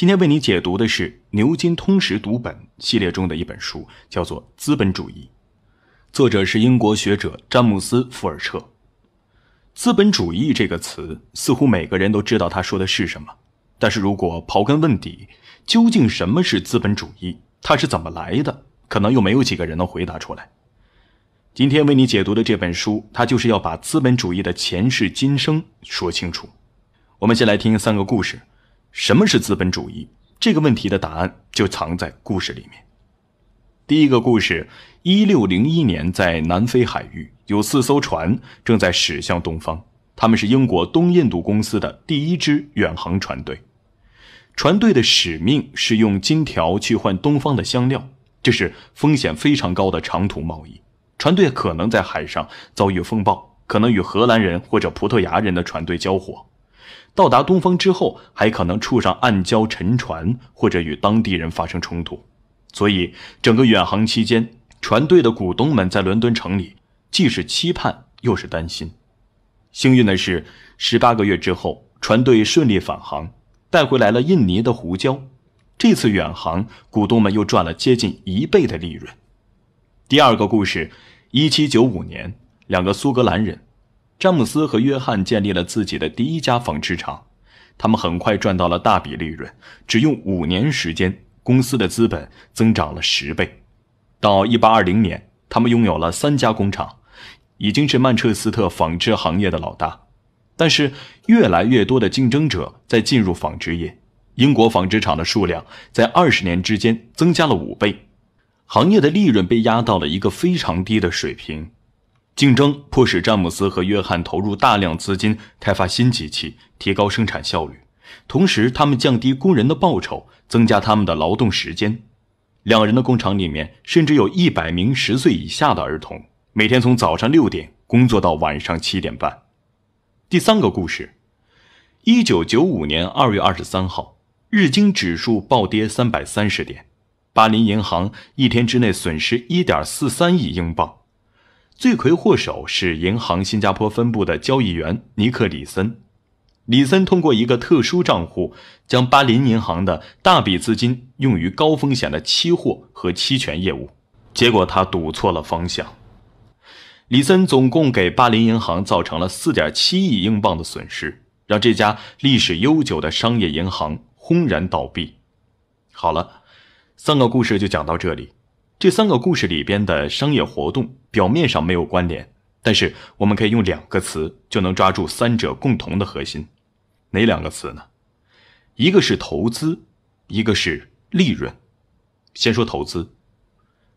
今天为你解读的是牛津通识读本系列中的一本书，叫做《资本主义》，作者是英国学者詹姆斯·富尔彻。资本主义这个词，似乎每个人都知道他说的是什么，但是如果刨根问底，究竟什么是资本主义，它是怎么来的，可能又没有几个人能回答出来。今天为你解读的这本书，它就是要把资本主义的前世今生说清楚。我们先来听三个故事。什么是资本主义？这个问题的答案就藏在故事里面。第一个故事：一六零一年，在南非海域，有四艘船正在驶向东方。他们是英国东印度公司的第一支远航船队。船队的使命是用金条去换东方的香料，这是风险非常高的长途贸易。船队可能在海上遭遇风暴，可能与荷兰人或者葡萄牙人的船队交火。到达东方之后，还可能触上暗礁、沉船，或者与当地人发生冲突，所以整个远航期间，船队的股东们在伦敦城里既是期盼又是担心。幸运的是，十八个月之后，船队顺利返航，带回来了印尼的胡椒。这次远航，股东们又赚了接近一倍的利润。第二个故事：一七九五年，两个苏格兰人。詹姆斯和约翰建立了自己的第一家纺织厂，他们很快赚到了大笔利润，只用五年时间，公司的资本增长了十倍。到1820年，他们拥有了三家工厂，已经是曼彻斯特纺织行业的老大。但是，越来越多的竞争者在进入纺织业，英国纺织厂的数量在二十年之间增加了五倍，行业的利润被压到了一个非常低的水平。竞争迫使詹姆斯和约翰投入大量资金开发新机器，提高生产效率。同时，他们降低工人的报酬，增加他们的劳动时间。两人的工厂里面甚至有一百名十岁以下的儿童，每天从早上六点工作到晚上七点半。第三个故事：一九九五年二月二十三号，日经指数暴跌三百三十点，巴林银行一天之内损失一点四三亿英镑。罪魁祸首是银行新加坡分部的交易员尼克·里森。李森通过一个特殊账户，将巴林银行的大笔资金用于高风险的期货和期权业务。结果他赌错了方向。李森总共给巴林银行造成了四点七亿英镑的损失，让这家历史悠久的商业银行轰然倒闭。好了，三个故事就讲到这里。这三个故事里边的商业活动表面上没有关联，但是我们可以用两个词就能抓住三者共同的核心。哪两个词呢？一个是投资，一个是利润。先说投资，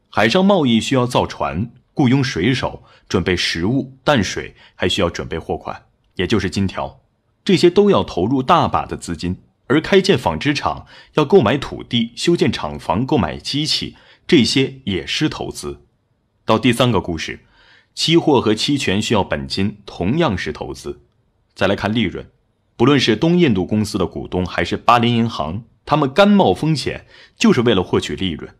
海上贸易需要造船、雇佣水手、准备食物、淡水，还需要准备货款，也就是金条，这些都要投入大把的资金。而开建纺织厂要购买土地、修建厂房、购买机器。这些也是投资。到第三个故事，期货和期权需要本金，同样是投资。再来看利润，不论是东印度公司的股东还是巴林银行，他们甘冒风险，就是为了获取利润。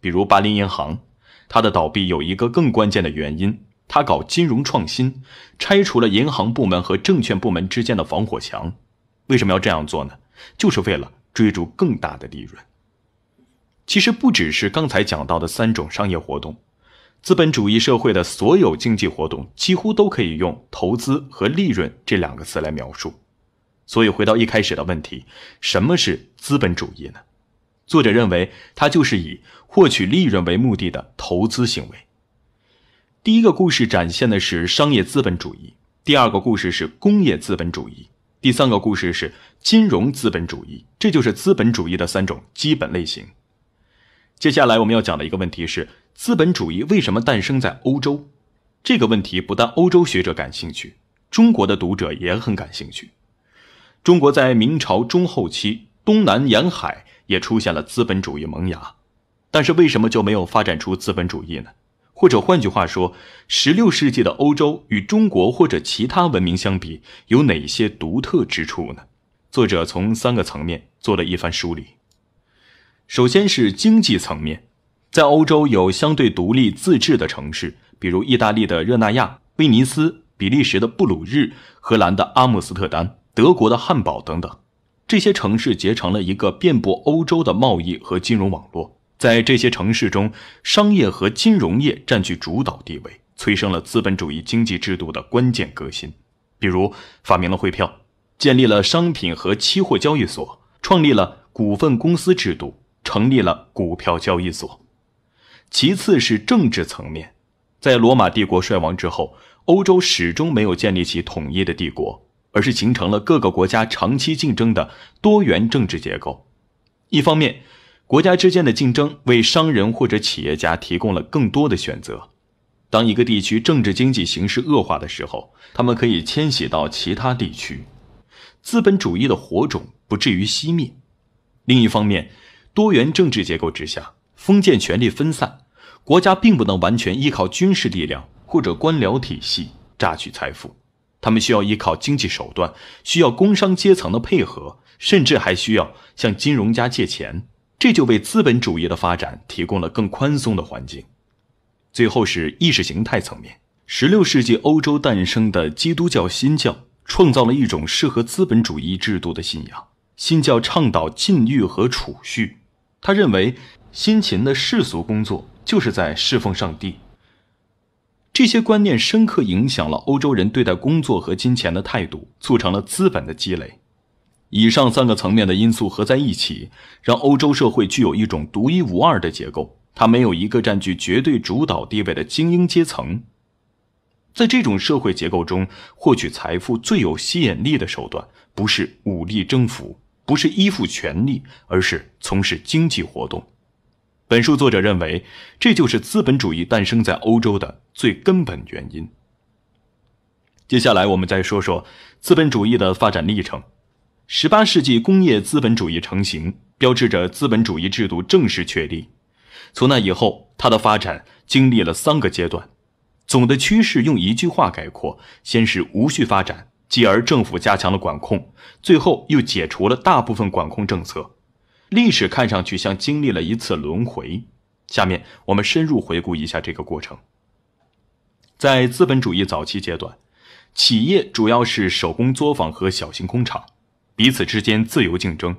比如巴林银行，它的倒闭有一个更关键的原因，它搞金融创新，拆除了银行部门和证券部门之间的防火墙。为什么要这样做呢？就是为了追逐更大的利润。其实不只是刚才讲到的三种商业活动，资本主义社会的所有经济活动几乎都可以用“投资”和“利润”这两个词来描述。所以回到一开始的问题：什么是资本主义呢？作者认为，它就是以获取利润为目的的投资行为。第一个故事展现的是商业资本主义，第二个故事是工业资本主义，第三个故事是金融资本主义。这就是资本主义的三种基本类型。接下来我们要讲的一个问题是，资本主义为什么诞生在欧洲？这个问题不但欧洲学者感兴趣，中国的读者也很感兴趣。中国在明朝中后期，东南沿海也出现了资本主义萌芽，但是为什么就没有发展出资本主义呢？或者换句话说，16世纪的欧洲与中国或者其他文明相比，有哪些独特之处呢？作者从三个层面做了一番梳理。首先是经济层面，在欧洲有相对独立自治的城市，比如意大利的热那亚、威尼斯、比利时的布鲁日、荷兰的阿姆斯特丹、德国的汉堡等等。这些城市结成了一个遍布欧洲的贸易和金融网络。在这些城市中，商业和金融业占据主导地位，催生了资本主义经济制度的关键革新，比如发明了汇票，建立了商品和期货交易所，创立了股份公司制度。成立了股票交易所。其次，是政治层面，在罗马帝国衰亡之后，欧洲始终没有建立起统一的帝国，而是形成了各个国家长期竞争的多元政治结构。一方面，国家之间的竞争为商人或者企业家提供了更多的选择。当一个地区政治经济形势恶化的时候，他们可以迁徙到其他地区，资本主义的火种不至于熄灭。另一方面，多元政治结构之下，封建权力分散，国家并不能完全依靠军事力量或者官僚体系榨取财富，他们需要依靠经济手段，需要工商阶层的配合，甚至还需要向金融家借钱，这就为资本主义的发展提供了更宽松的环境。最后是意识形态层面十六世纪欧洲诞生的基督教新教创造了一种适合资本主义制度的信仰，新教倡导禁欲和储蓄。他认为辛勤的世俗工作就是在侍奉上帝。这些观念深刻影响了欧洲人对待工作和金钱的态度，促成了资本的积累。以上三个层面的因素合在一起，让欧洲社会具有一种独一无二的结构。它没有一个占据绝对主导地位的精英阶层。在这种社会结构中，获取财富最有吸引力的手段不是武力征服。不是依附权力，而是从事经济活动。本书作者认为，这就是资本主义诞生在欧洲的最根本原因。接下来，我们再说说资本主义的发展历程。十八世纪工业资本主义成型，标志着资本主义制度正式确立。从那以后，它的发展经历了三个阶段。总的趋势用一句话概括：先是无序发展。继而，政府加强了管控，最后又解除了大部分管控政策。历史看上去像经历了一次轮回。下面我们深入回顾一下这个过程。在资本主义早期阶段，企业主要是手工作坊和小型工厂，彼此之间自由竞争。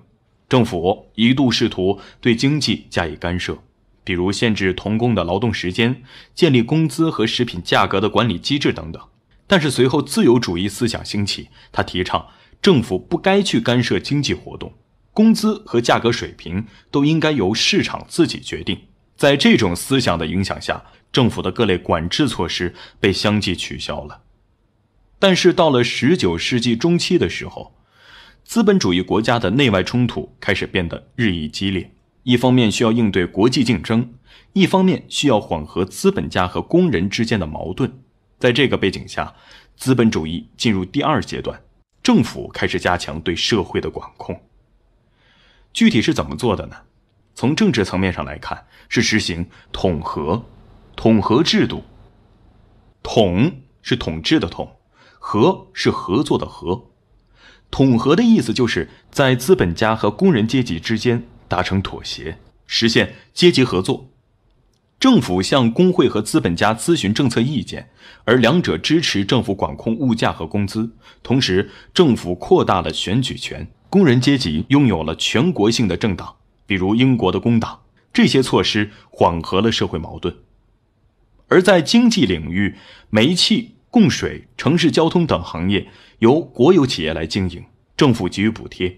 政府一度试图对经济加以干涉，比如限制童工的劳动时间，建立工资和食品价格的管理机制等等。但是随后，自由主义思想兴起，他提倡政府不该去干涉经济活动，工资和价格水平都应该由市场自己决定。在这种思想的影响下，政府的各类管制措施被相继取消了。但是到了十九世纪中期的时候，资本主义国家的内外冲突开始变得日益激烈，一方面需要应对国际竞争，一方面需要缓和资本家和工人之间的矛盾。在这个背景下，资本主义进入第二阶段，政府开始加强对社会的管控。具体是怎么做的呢？从政治层面上来看，是实行统合、统合制度。统是统治的统，合是合作的合。统合的意思就是在资本家和工人阶级之间达成妥协，实现阶级合作。政府向工会和资本家咨询政策意见，而两者支持政府管控物价和工资。同时，政府扩大了选举权，工人阶级拥有了全国性的政党，比如英国的工党。这些措施缓和了社会矛盾。而在经济领域，煤气、供水、城市交通等行业由国有企业来经营，政府给予补贴。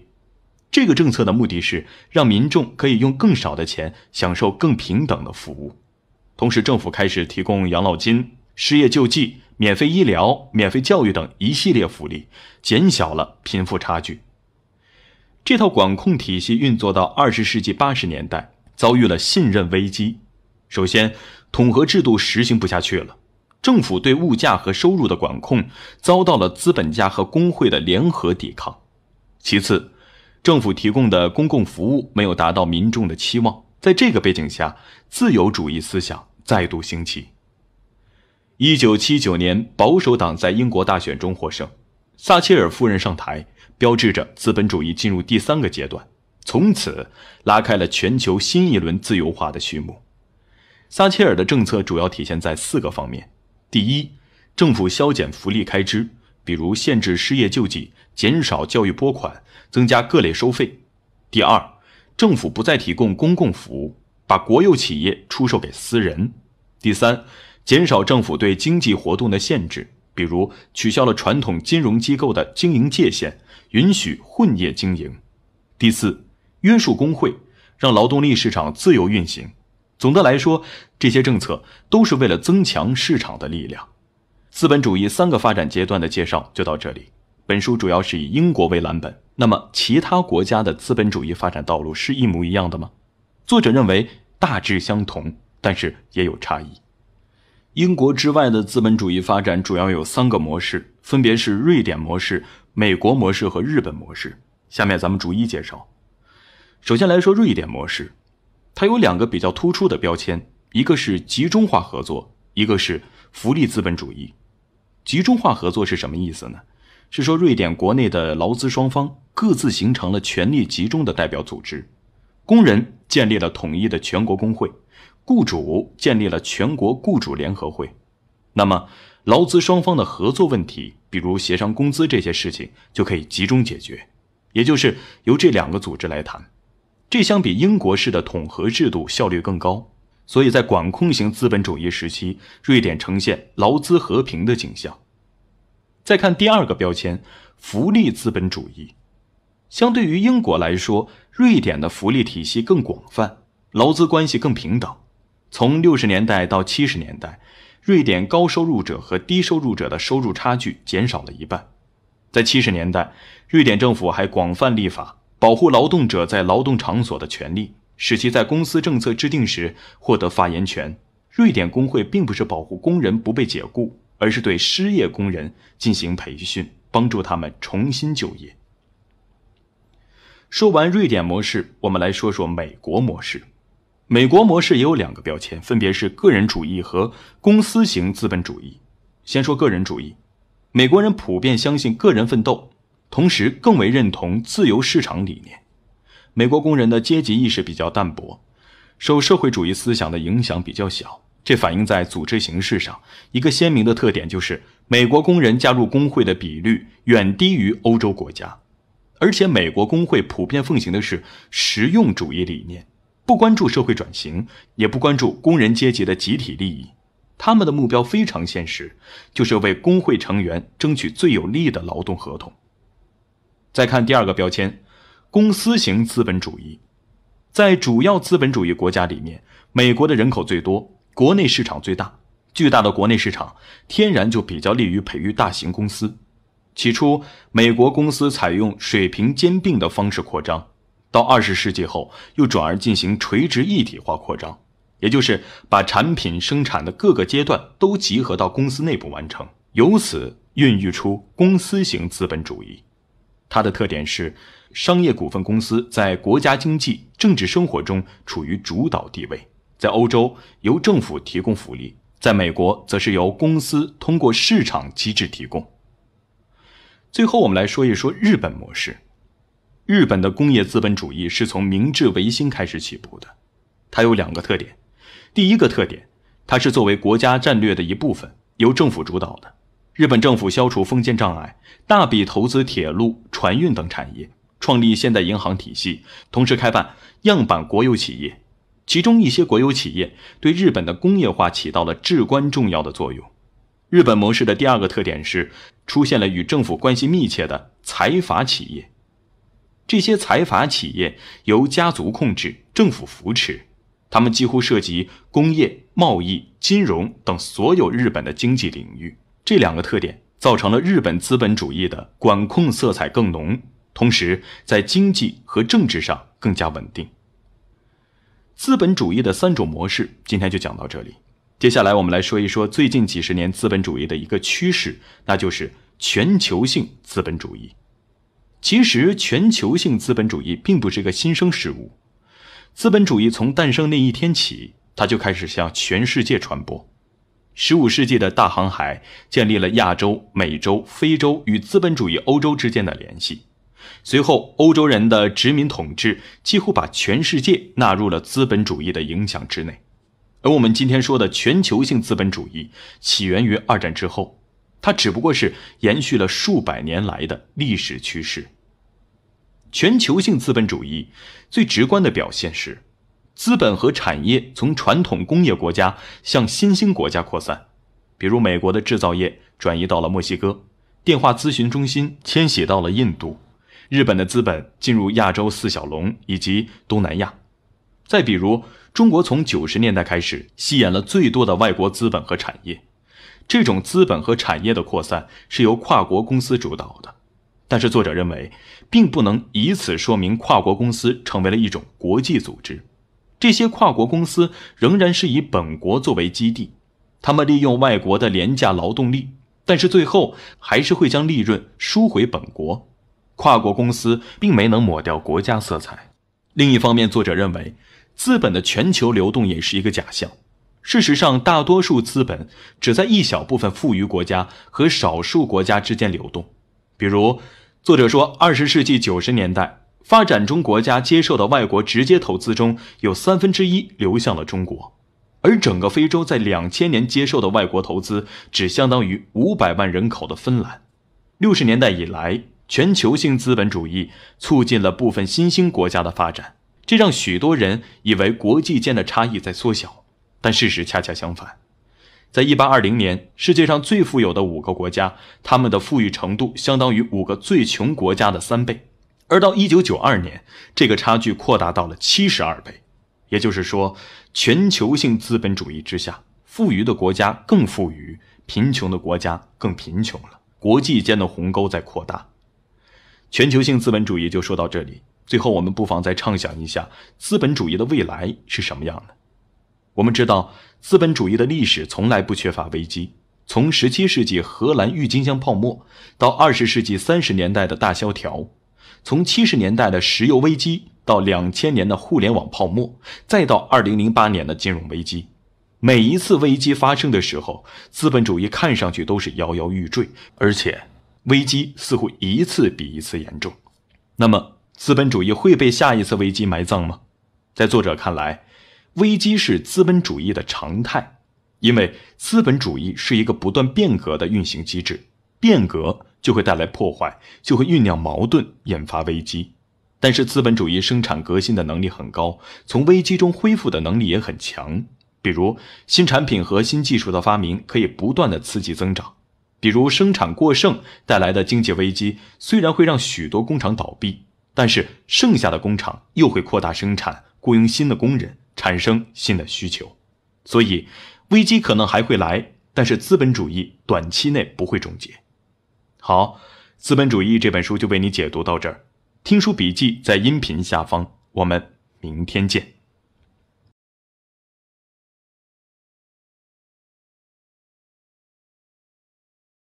这个政策的目的是让民众可以用更少的钱享受更平等的服务。同时，政府开始提供养老金、失业救济、免费医疗、免费教育等一系列福利，减小了贫富差距。这套管控体系运作到二十世纪八十年代，遭遇了信任危机。首先，统合制度实行不下去了，政府对物价和收入的管控遭到了资本家和工会的联合抵抗。其次，政府提供的公共服务没有达到民众的期望。在这个背景下，自由主义思想。再度兴起。一九七九年，保守党在英国大选中获胜，撒切尔夫人上台，标志着资本主义进入第三个阶段，从此拉开了全球新一轮自由化的序幕。撒切尔的政策主要体现在四个方面：第一，政府削减福利开支，比如限制失业救济、减少教育拨款、增加各类收费；第二，政府不再提供公共服务，把国有企业出售给私人。第三，减少政府对经济活动的限制，比如取消了传统金融机构的经营界限，允许混业经营。第四，约束工会，让劳动力市场自由运行。总的来说，这些政策都是为了增强市场的力量。资本主义三个发展阶段的介绍就到这里。本书主要是以英国为蓝本，那么其他国家的资本主义发展道路是一模一样的吗？作者认为大致相同。但是也有差异。英国之外的资本主义发展主要有三个模式，分别是瑞典模式、美国模式和日本模式。下面咱们逐一介绍。首先来说瑞典模式，它有两个比较突出的标签，一个是集中化合作，一个是福利资本主义。集中化合作是什么意思呢？是说瑞典国内的劳资双方各自形成了权力集中的代表组织，工人建立了统一的全国工会。雇主建立了全国雇主联合会，那么劳资双方的合作问题，比如协商工资这些事情，就可以集中解决，也就是由这两个组织来谈。这相比英国式的统合制度效率更高，所以在管控型资本主义时期，瑞典呈现劳资和平的景象。再看第二个标签，福利资本主义。相对于英国来说，瑞典的福利体系更广泛，劳资关系更平等。从六十年代到七十年代，瑞典高收入者和低收入者的收入差距减少了一半。在七十年代，瑞典政府还广泛立法保护劳动者在劳动场所的权利，使其在公司政策制定时获得发言权。瑞典工会并不是保护工人不被解雇，而是对失业工人进行培训，帮助他们重新就业。说完瑞典模式，我们来说说美国模式。美国模式也有两个标签，分别是个人主义和公司型资本主义。先说个人主义，美国人普遍相信个人奋斗，同时更为认同自由市场理念。美国工人的阶级意识比较淡薄，受社会主义思想的影响比较小。这反映在组织形式上，一个鲜明的特点就是美国工人加入工会的比率远低于欧洲国家，而且美国工会普遍奉行的是实用主义理念。不关注社会转型，也不关注工人阶级的集体利益，他们的目标非常现实，就是为工会成员争取最有利的劳动合同。再看第二个标签，公司型资本主义，在主要资本主义国家里面，美国的人口最多，国内市场最大，巨大的国内市场天然就比较利于培育大型公司。起初，美国公司采用水平兼并的方式扩张。到二十世纪后，又转而进行垂直一体化扩张，也就是把产品生产的各个阶段都集合到公司内部完成，由此孕育出公司型资本主义。它的特点是，商业股份公司在国家经济、政治生活中处于主导地位，在欧洲由政府提供福利，在美国则是由公司通过市场机制提供。最后，我们来说一说日本模式。日本的工业资本主义是从明治维新开始起步的，它有两个特点。第一个特点，它是作为国家战略的一部分，由政府主导的。日本政府消除封建障碍，大笔投资铁路、船运等产业，创立现代银行体系，同时开办样板国有企业，其中一些国有企业对日本的工业化起到了至关重要的作用。日本模式的第二个特点是，出现了与政府关系密切的财阀企业。这些财阀企业由家族控制，政府扶持，他们几乎涉及工业、贸易、金融等所有日本的经济领域。这两个特点造成了日本资本主义的管控色彩更浓，同时在经济和政治上更加稳定。资本主义的三种模式，今天就讲到这里。接下来我们来说一说最近几十年资本主义的一个趋势，那就是全球性资本主义。其实，全球性资本主义并不是一个新生事物。资本主义从诞生那一天起，它就开始向全世界传播。十五世纪的大航海建立了亚洲、美洲、非洲与资本主义欧洲之间的联系。随后，欧洲人的殖民统治几乎把全世界纳入了资本主义的影响之内。而我们今天说的全球性资本主义，起源于二战之后。它只不过是延续了数百年来的历史趋势。全球性资本主义最直观的表现是，资本和产业从传统工业国家向新兴国家扩散，比如美国的制造业转移到了墨西哥，电话咨询中心迁徙到了印度，日本的资本进入亚洲四小龙以及东南亚。再比如，中国从九十年代开始吸引了最多的外国资本和产业。这种资本和产业的扩散是由跨国公司主导的，但是作者认为，并不能以此说明跨国公司成为了一种国际组织。这些跨国公司仍然是以本国作为基地，他们利用外国的廉价劳动力，但是最后还是会将利润输回本国。跨国公司并没能抹掉国家色彩。另一方面，作者认为，资本的全球流动也是一个假象。事实上，大多数资本只在一小部分富余国家和少数国家之间流动。比如，作者说，二十世纪九十年代，发展中国家接受的外国直接投资中有三分之一流向了中国，而整个非洲在两千年接受的外国投资只相当于五百万人口的芬兰。六十年代以来，全球性资本主义促进了部分新兴国家的发展，这让许多人以为国际间的差异在缩小。但事实恰恰相反，在一八二零年，世界上最富有的五个国家，他们的富裕程度相当于五个最穷国家的三倍；而到一九九二年，这个差距扩大到了七十二倍。也就是说，全球性资本主义之下，富裕的国家更富裕，贫穷的国家更贫穷了，国际间的鸿沟在扩大。全球性资本主义就说到这里。最后，我们不妨再畅想一下资本主义的未来是什么样的。我们知道，资本主义的历史从来不缺乏危机。从17世纪荷兰郁金香泡沫，到20世纪30年代的大萧条，从70年代的石油危机到2000年的互联网泡沫，再到2008年的金融危机，每一次危机发生的时候，资本主义看上去都是摇摇欲坠，而且危机似乎一次比一次严重。那么，资本主义会被下一次危机埋葬吗？在作者看来。危机是资本主义的常态，因为资本主义是一个不断变革的运行机制，变革就会带来破坏，就会酝酿矛盾，引发危机。但是资本主义生产革新的能力很高，从危机中恢复的能力也很强。比如新产品和新技术的发明可以不断的刺激增长，比如生产过剩带来的经济危机虽然会让许多工厂倒闭，但是剩下的工厂又会扩大生产，雇佣新的工人。产生新的需求，所以危机可能还会来，但是资本主义短期内不会终结。好，《资本主义》这本书就为你解读到这儿，听书笔记在音频下方，我们明天见。